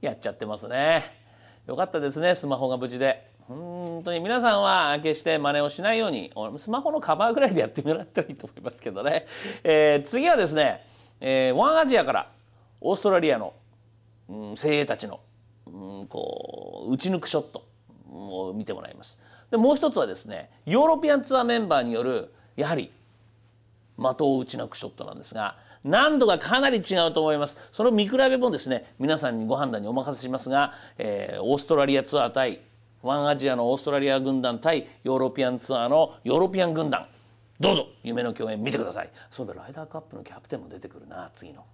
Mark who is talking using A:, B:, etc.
A: やっちゃってますねよかったですねスマホが無事で本当に皆さんは決して真似をしないようにスマホのカバーぐらいでやってもらったらいいと思いますけどね、えー、次はですね、えー、ワンアジアからオーストラリアの、うん、精鋭たちの、うん、こう打ち抜くショットを見てもらいますでもう一つはですねヨーロピアンツアーメンバーによるやはり的を打ち抜くショットなんですが難度がかなり違うと思いますその見比べもですね皆さんにご判断にお任せしますが、えー、オーストラリアツアー対ワンアジアのオーストラリア軍団対ヨーロピアンツアーのヨーロピアン軍団どうぞ夢の共演見てくださいそ
B: ういえばライダーカップのキャプテンも出てくるな次の。